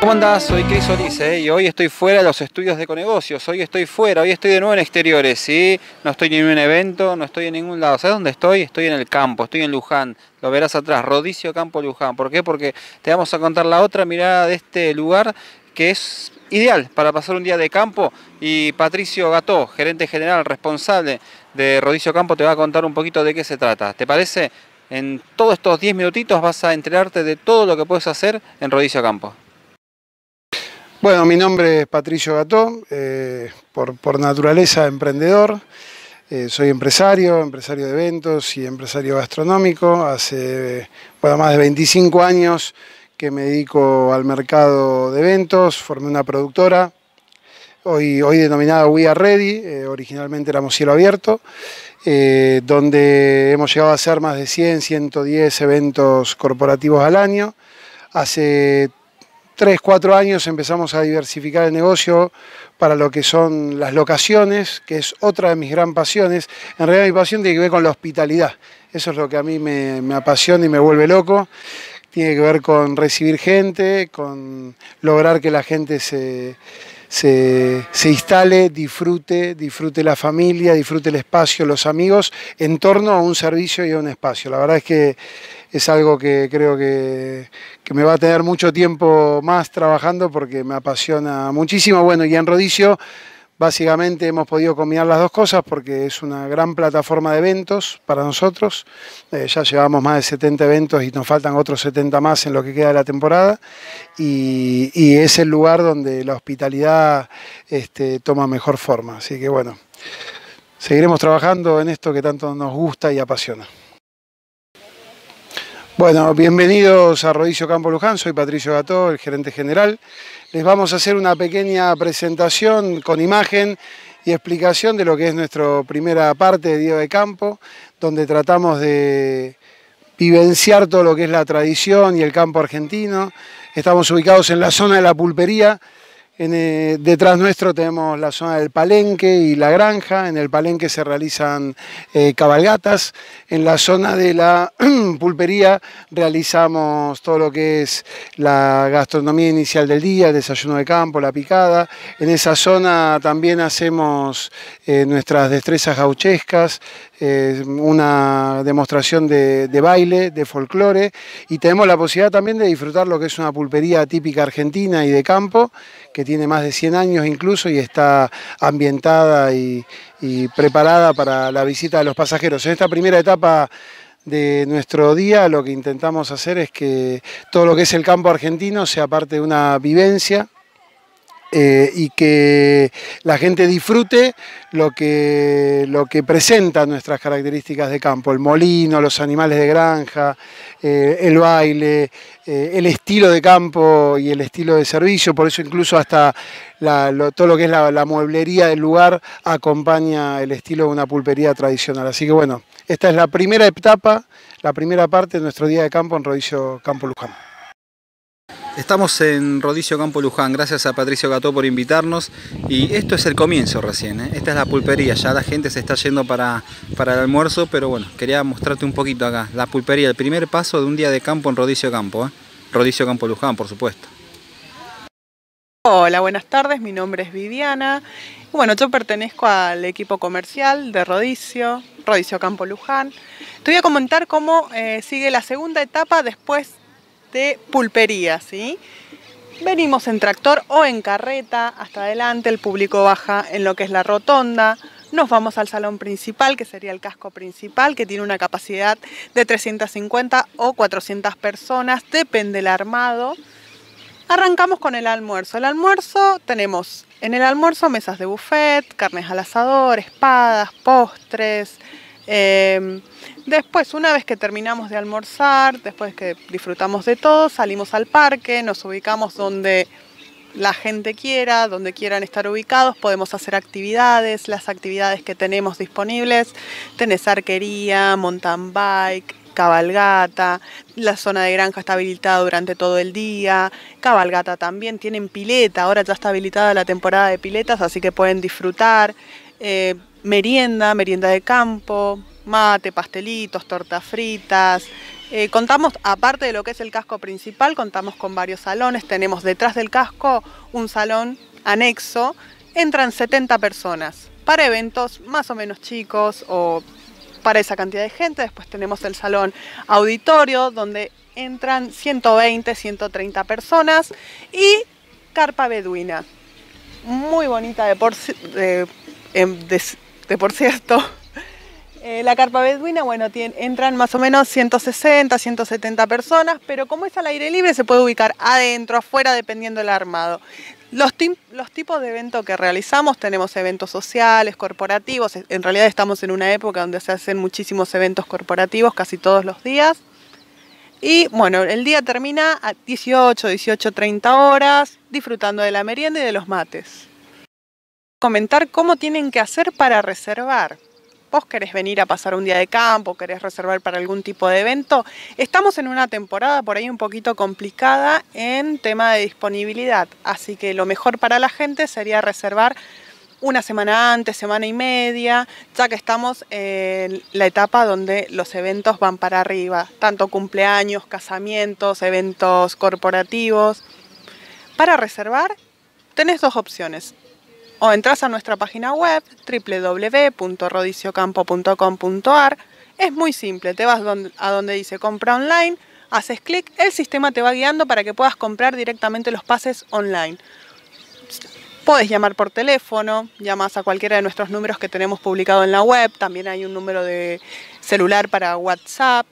¿Cómo andás? Soy Cris Olice ¿eh? y hoy estoy fuera de los estudios de Econegocios, hoy estoy fuera, hoy estoy de nuevo en exteriores, ¿sí? No estoy en ningún evento, no estoy en ningún lado. ¿Sabes dónde estoy? Estoy en el campo, estoy en Luján, lo verás atrás, Rodicio Campo Luján. ¿Por qué? Porque te vamos a contar la otra mirada de este lugar que es ideal para pasar un día de campo y Patricio Gató, gerente general responsable de Rodicio Campo, te va a contar un poquito de qué se trata. ¿Te parece? En todos estos 10 minutitos vas a enterarte de todo lo que puedes hacer en Rodicio Campo. Bueno, mi nombre es Patricio Gató, eh, por, naturaleza emprendedor. Eh, soy empresario, empresario de eventos y empresario gastronómico. Hace más de 25 años que me dedico al mercado de eventos, formé una productora, hoy, denominada We Are Ready, eh, originalmente éramos Cielo Abierto, donde hemos llegado a hacer más de 100, 110 eventos corporativos al año. Hace Tres, cuatro años empezamos a diversificar el negocio para lo que son las locaciones, que es otra de mis gran pasiones. En realidad mi pasión tiene que ver con la hospitalidad. Eso es lo que a mí me apasiona y me vuelve loco. Tiene que ver con recibir gente, con lograr que la gente se se, instale, disfrute, disfrute la familia, disfrute el espacio, los amigos, en torno a un servicio y a un espacio. La verdad es que es algo que creo que, que me va a tener mucho tiempo más trabajando porque me apasiona muchísimo. Bueno, y en Rodicio Básicamente hemos podido combinar las dos cosas porque es una gran plataforma de eventos para nosotros. Eh, ya llevamos más de 70 eventos y nos faltan otros 70 más en lo que queda de la temporada. Y, es el lugar donde la hospitalidad este, toma mejor forma. Así que bueno, seguiremos trabajando en esto que tanto nos gusta y apasiona. Bueno, bienvenidos a Rodicio Campo Luján, soy Patricio Gató, el gerente general. Les vamos a hacer una pequeña presentación con imagen y explicación de lo que es nuestra primera parte de Día de Campo, donde tratamos de vivenciar todo lo que es la tradición y el campo argentino. Estamos ubicados en la zona de la pulpería, en, eh, detrás nuestro tenemos la zona del Palenque y la Granja. En el Palenque se realizan eh, cabalgatas. En la zona de la pulpería realizamos todo lo que es la gastronomía inicial del día, el desayuno de campo, la picada. En esa zona también hacemos eh, nuestras destrezas gauchescas, una demostración de, de baile, de folclore. Y tenemos la posibilidad también de disfrutar lo que es una pulpería típica argentina y de campo que tiene más de 100 años incluso y está ambientada y, preparada para la visita de los pasajeros. En esta primera etapa de nuestro día lo que intentamos hacer es que todo lo que es el campo argentino sea parte de una vivencia eh, y que la gente disfrute lo que, lo que presenta nuestras características de campo, el molino, los animales de granja, eh, el baile, eh, el estilo de campo y el estilo de servicio, por eso incluso hasta lo, todo lo que es la, la mueblería del lugar acompaña el estilo de una pulpería tradicional. Así que bueno, esta es la primera etapa, la primera parte de nuestro día de campo en Rodicio Campo Luján. Estamos en Rodicio Campo Luján, gracias a Patricio Gató por invitarnos y esto es el comienzo recién, ¿eh? esta es la pulpería, ya la gente se está yendo para, para el almuerzo, pero bueno, quería mostrarte un poquito acá, la pulpería, el primer paso de un día de campo en Rodicio Campo, ¿eh? Rodicio Campo Luján, por supuesto. Hola, buenas tardes, mi nombre es Viviana. Bueno, yo pertenezco al equipo comercial de Rodicio, Rodicio Campo Luján. Te voy a comentar cómo eh, sigue la segunda etapa después de pulpería, ¿sí? Venimos en tractor o en carreta hasta adelante, el público baja en lo que es la rotonda, nos vamos al salón principal, que sería el casco principal, que tiene una capacidad de 350 o 400 personas, depende el armado. Arrancamos con el almuerzo. El almuerzo tenemos en el almuerzo mesas de buffet, carnes al asador, espadas, postres, Em, después, una vez que terminamos de almorzar, después que disfrutamos de todo, salimos al parque, nos ubicamos donde la gente quiera, donde quieran estar ubicados, podemos hacer actividades, las actividades que tenemos disponibles, tenés arquería, mountain bike, cabalgata, la zona de granja está habilitada durante todo el día, cabalgata también, tienen pileta, ahora ya está habilitada la temporada de piletas, así que pueden disfrutar. Eh, merienda, merienda de campo, mate, pastelitos, tortas fritas. Eh, contamos, aparte de lo que es el casco principal, contamos con varios salones. Tenemos detrás del casco un salón anexo. Entran 70 personas para eventos más o menos chicos o para esa cantidad de gente. Después tenemos el salón auditorio donde entran 120, 130 personas y carpa beduina. Muy bonita de por, de, em, de, por cierto. Eh, la carpa beduina, bueno, entran más o menos 160, 170 personas, pero como es al aire libre, se puede ubicar adentro, afuera, dependiendo del armado. Los, tipos de eventos que realizamos, tenemos eventos sociales, corporativos, en realidad estamos en una época donde se hacen muchísimos eventos corporativos casi todos los días. Y bueno, el día termina a 18, 18, 30 horas, disfrutando de la merienda y de los mates comentar cómo tienen que hacer para reservar. Vos querés venir a pasar un día de campo, querés reservar para algún tipo de evento. Estamos en una temporada por ahí un poquito complicada en tema de disponibilidad, así que lo mejor para la gente sería reservar una semana antes, semana y media, ya que estamos en la etapa donde los eventos van para arriba, tanto cumpleaños, casamientos, eventos corporativos. Para reservar, tenés dos opciones o entras a nuestra página web www.rodiciocampo.com.ar. Es muy simple, te vas a donde dice compra online, haces clic, el sistema te va guiando para que puedas comprar directamente los pases online. Puedes llamar por teléfono, llamas a cualquiera de nuestros números que tenemos publicado en la web, también hay un número de celular para WhatsApp,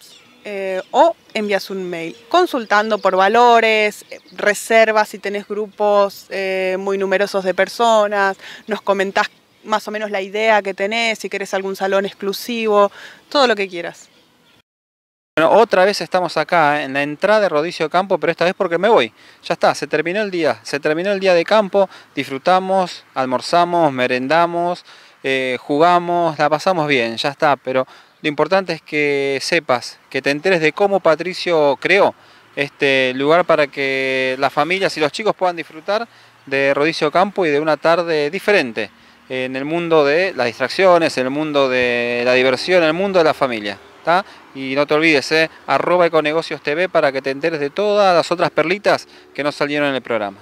eh, o envías un mail consultando por valores, eh, reservas si tenés grupos eh, muy numerosos de personas, nos comentás más o menos la idea que tenés, si querés algún salón exclusivo, todo lo que quieras. Bueno, otra vez estamos acá en la entrada de Rodicio Campo, pero esta vez porque me voy. Ya está, se terminó el día, se terminó el día de campo, disfrutamos, almorzamos, merendamos, jugamos, la pasamos bien, ya está, pero lo importante es que sepas, que te enteres de cómo Patricio creó este lugar para que las familias y los chicos puedan disfrutar de Rodicio Campo y de una tarde diferente en el mundo de las distracciones, en el mundo de la diversión, en el mundo de la familia. Y no te olvides, ¿eh? arroba Econegocios TV para que te enteres de todas las otras perlitas que no salieron en el programa.